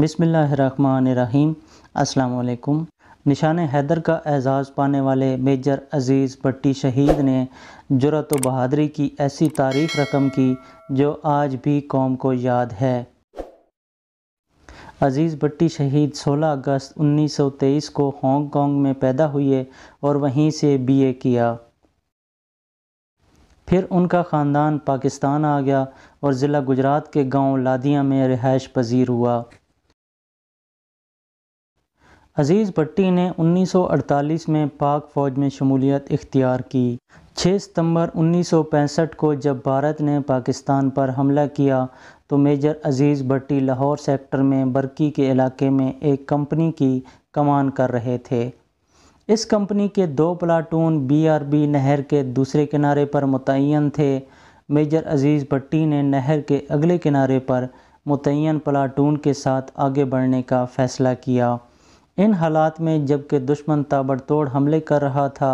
बिसमीम अल्लाम निशान हैदर का एज़ाज़ पाने वाले मेजर अज़ीज़ भट्टी शहीद ने ज़रत व बहादरी की ऐसी तारीफ़ रकम की जो आज भी कौम को याद है अज़ीज़ भट्टी शहीद 16 अगस्त 1923 को हांगकांग में पैदा हुए और वहीं से बीए किया फिर उनका ख़ानदान पाकिस्तान आ गया और ज़िला गुजरात के गांव लादिया में रिहाइश पजीर हुआ अजीज़ भट्टी ने 1948 में पाक फ़ौज में शमूलियत इख्तियार की 6 सितंबर 1965 को जब भारत ने पाकिस्तान पर हमला किया तो मेजर अजीज़ भट्टी लाहौर सेक्टर में बरकी के इलाके में एक कंपनी की कमान कर रहे थे इस कंपनी के दो प्लाटून बीआरबी नहर के दूसरे किनारे पर मुतन थे मेजर अजीज़ भट्टी ने नहर के अगले किनारे पर मुतन प्लाटून के साथ आगे बढ़ने का फ़ैसला किया इन हालात में जबकि दुश्मन ताबड़तोड़ हमले कर रहा था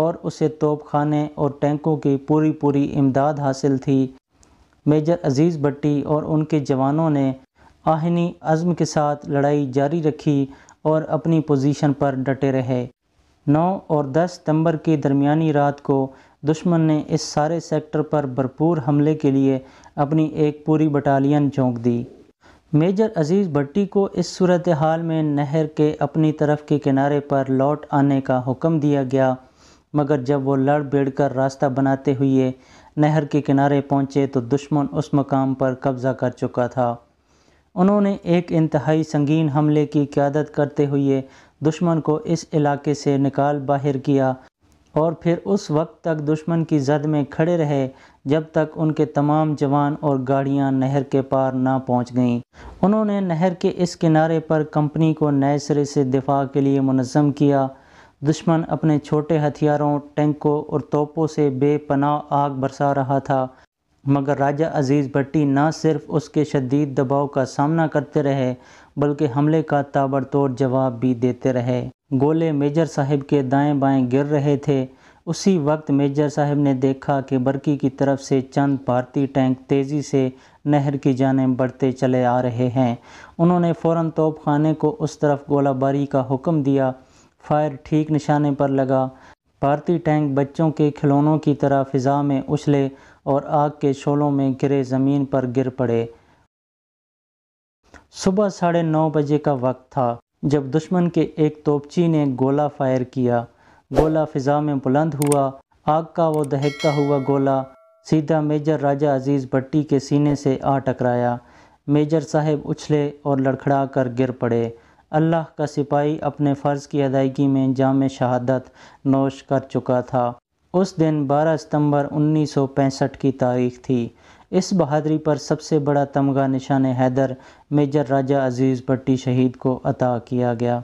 और उसे तोपखाने और टैंकों की पूरी पूरी इमदाद हासिल थी मेजर अजीज़ भट्टी और उनके जवानों ने आहनी अज़म के साथ लड़ाई जारी रखी और अपनी पोजीशन पर डटे रहे 9 और 10 सितंबर की दरमियानी रात को दुश्मन ने इस सारे सेक्टर पर भरपूर हमले के लिए अपनी एक पूरी बटालियन झोंक दी मेजर अजीज़ भट्टी को इस सूरत हाल में नहर के अपनी तरफ के किनारे पर लौट आने का हुक्म दिया गया मगर जब वो लड़ बेड़ कर रास्ता बनाते हुए नहर के किनारे पहुँचे तो दुश्मन उस मकाम पर कब्ज़ा कर चुका था उन्होंने एक इंतहाई संगीन हमले की क्यादत करते हुए दुश्मन को इस इलाके से निकाल बाहर किया और फिर उस वक्त तक दुश्मन की जद में खड़े रहे जब तक उनके तमाम जवान और गाड़ियां नहर के पार ना पहुंच गईं। उन्होंने नहर के इस किनारे पर कंपनी को नए सिरे से दिफा के लिए मुनज़म किया दुश्मन अपने छोटे हथियारों टैंकों और तोपों से बेपनाह आग बरसा रहा था मगर राजा अजीज़ भट्टी न सिर्फ उसके शदीद दबाव का सामना करते रहे बल्कि हमले का ताबड़तोड़ जवाब भी देते रहे गोले मेजर साहब के दाएं बाएं गिर रहे थे उसी वक्त मेजर साहब ने देखा कि बरकी की तरफ से चंद भारतीय टैंक तेज़ी से नहर की जाने बढ़ते चले आ रहे हैं उन्होंने फ़ौर तोप खाने को उस तरफ गोलाबारी का हुक्म दिया फायर ठीक निशाने पर लगा भारतीय टैंक बच्चों के खिलौनों की तरह फ़िज़ा में उछले और आग के शोलों में गिरे ज़मीन पर गिर पड़े सुबह साढ़े नौ बजे का वक्त था जब दुश्मन के एक तोपची ने गोला फायर किया गोला फिजा में बुलंद हुआ आग का वो दहकता हुआ गोला सीधा मेजर राजा अजीज़ भट्टी के सीने से आ टकराया मेजर साहब उछले और लड़खड़ा कर गिर पड़े अल्लाह का सिपाही अपने फ़र्ज़ की अदायगी में जाम शहादत नोश कर चुका था उस दिन 12 सितंबर 1965 की तारीख थी इस बहादरी पर सबसे बड़ा तमगा निशान हैदर मेजर राजा अज़ीज़ भट्टी शहीद को अता किया गया